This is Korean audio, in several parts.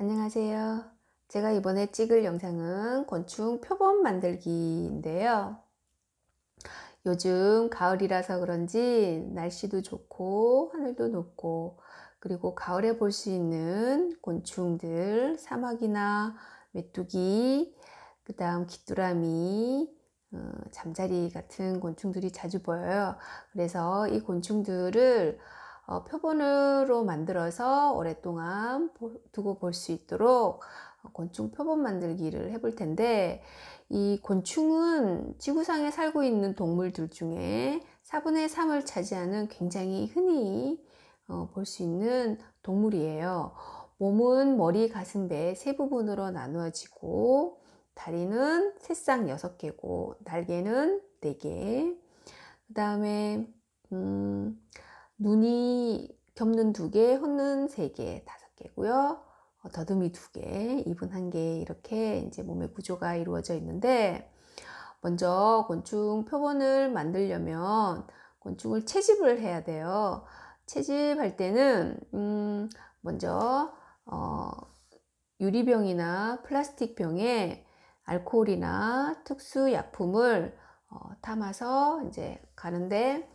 안녕하세요. 제가 이번에 찍을 영상은 곤충 표범 만들기인데요. 요즘 가을이라서 그런지 날씨도 좋고 하늘도 높고 그리고 가을에 볼 수 있는 곤충들 사막이나 메뚜기 그 다음 귀뚜라미 어, 잠자리 같은 곤충들이 자주 보여요. 그래서 이 곤충들을 어, 표본으로 만들어서 오랫동안 두고 볼 수 있도록 곤충 표본 만들기를 해볼 텐데 이 곤충은 지구상에 살고 있는 동물들 중에 4분의 3을 차지하는 굉장히 흔히 어, 볼수 있는 동물이에요. 몸은 머리, 가슴, 배 세 부분으로 나누어지고 다리는 새싹 6개고 날개는 4개 그 다음에 음, 눈이 겹는 두 개, 혼는세 개, 다섯 개고요. 어, 더듬이 두 개, 입은 한 개, 이렇게 이제 몸의 구조가 이루어져 있는데, 먼저 곤충 표본을 만들려면 곤충을 채집을 해야 돼요. 채집할 때는, 음, 먼저, 어, 유리병이나 플라스틱병에 알코올이나 특수 약품을 어, 담아서 이제 가는데,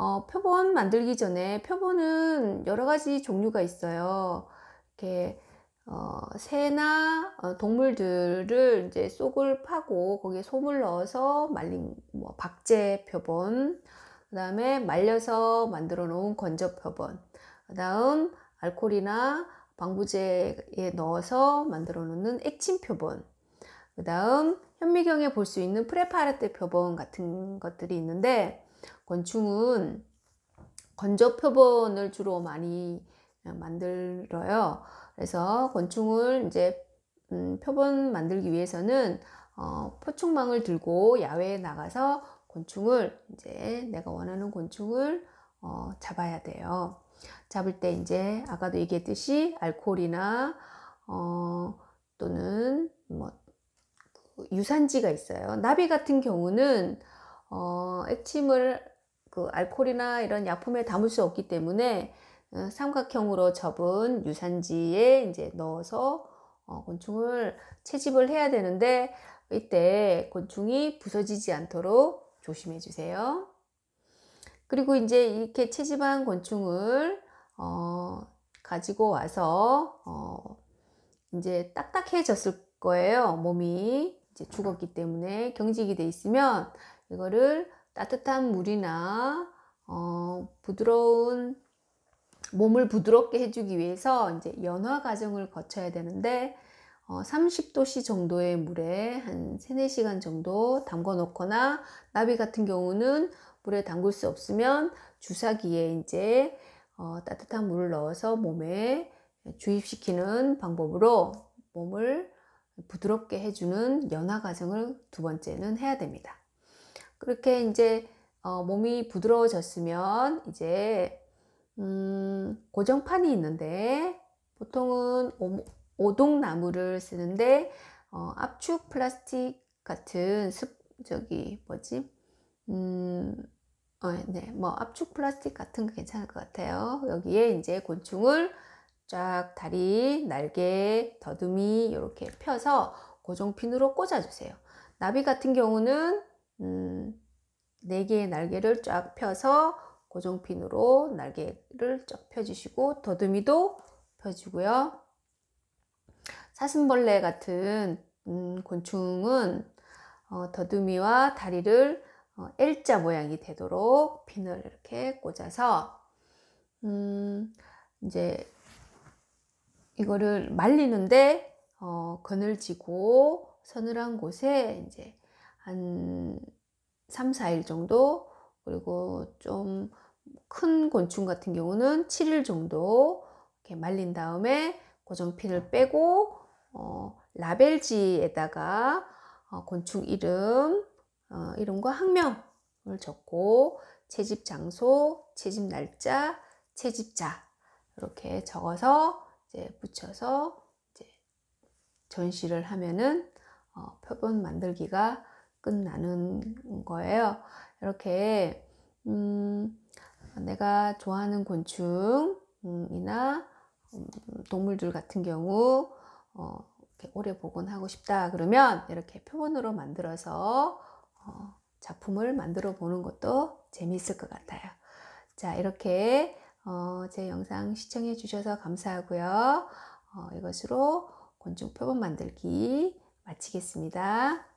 어, 표본 만들기 전에 표본은 여러 가지 종류가 있어요. 이렇게 어, 새나 어, 동물들을 이제 속을 파고 거기에 솜을 넣어서 말린 뭐 박제 표본, 그 다음에 말려서 만들어 놓은 건조 표본, 그 다음 알코올이나 방부제에 넣어서 만들어 놓는 액침 표본, 그 다음 현미경에 볼 수 있는 프레파르테 표본 같은 것들이 있는데 권충은 건조 표본을 주로 많이 어, 만들어요. 그래서 권충을 이제 음, 표본 만들기 위해서는 어, 포충망을 들고 야외에 나가서 곤충을 이제 내가 원하는 곤충을 어, 잡아야 돼요. 잡을 때 이제 아까도 얘기했듯이 알코올이나 어, 또는 뭐 유산지가 있어요. 나비 같은 경우는 어, 액침을 그 알코올이나 이런 약품에 담을 수 없기 때문에 어, 삼각형으로 접은 유산지에 이제 넣어서 어, 곤충을 채집을 해야 되는데 이때 곤충이 부서지지 않도록 조심해 주세요. 그리고 이제 이렇게 채집한 곤충을 어, 가지고 와서 어, 이제 딱딱해졌을 거예요. 몸이 이제 죽었기 때문에 경직이 돼 있으면 이거를 따뜻한 물이나 어, 부드러운 몸을 부드럽게 해주기 위해서 이제 연화 과정을 거쳐야 되는데 어, 30도씨 정도의 물에 한 3, 4시간 정도 담궈 놓거나 나비 같은 경우는 물에 담글 수 없으면 주사기에 이제 어, 따뜻한 물을 넣어서 몸에 주입시키는 방법으로 몸을 부드럽게 해주는 연화 과정을 두 번째는 해야 됩니다. 그렇게 이제 어, 몸이 부드러워졌으면 이제 음, 고정판이 있는데 보통은 오, 동나무를 쓰는데 어, 압축 플라스틱 같은 습 저기 뭐지 음, 어, 네, 뭐 압축 플라스틱 같은 거 괜찮을 것 같아요. 여기에 이제 곤충을 쫙 다리, 날개, 더듬이 이렇게 펴서 고정핀으로 꽂아주세요. 나비 같은 경우는 음, 4개의 날개를 쫙 펴서 고정핀으로 날개를 쫙 펴주시고 더듬이도 펴주고요. 사슴벌레 같은 음, 곤충은 어, 더듬이와 다리를 어, L자 모양이 되도록 핀을 이렇게 꽂아서 음, 이제 이거를 말리는데 어, 그늘지고 서늘한 곳에 이제 한 3, 4일 정도 그리고 좀 큰 곤충 같은 경우는 7일 정도 이렇게 말린 다음에 고정핀을 빼고 어, 라벨지에다가 어, 곤충 이름, 어, 이름과 학명을 적고 채집 장소, 채집 날짜, 채집자 이렇게 적어서 이제 붙여서 이제 전시를 하면은 어, 표본 만들기가 끝나는 거예요. 이렇게 음, 내가 좋아하는 곤충이나 음, 동물들 같은 경우 어, 오래 복원하고 싶다 그러면 이렇게 표본으로 만들어서 어, 작품을 만들어 보는 것도 재미있을 것 같아요. 자 이렇게 어, 제 영상 시청해 주셔서 감사하고요. 어, 이것으로 곤충 표본 만들기 마치겠습니다.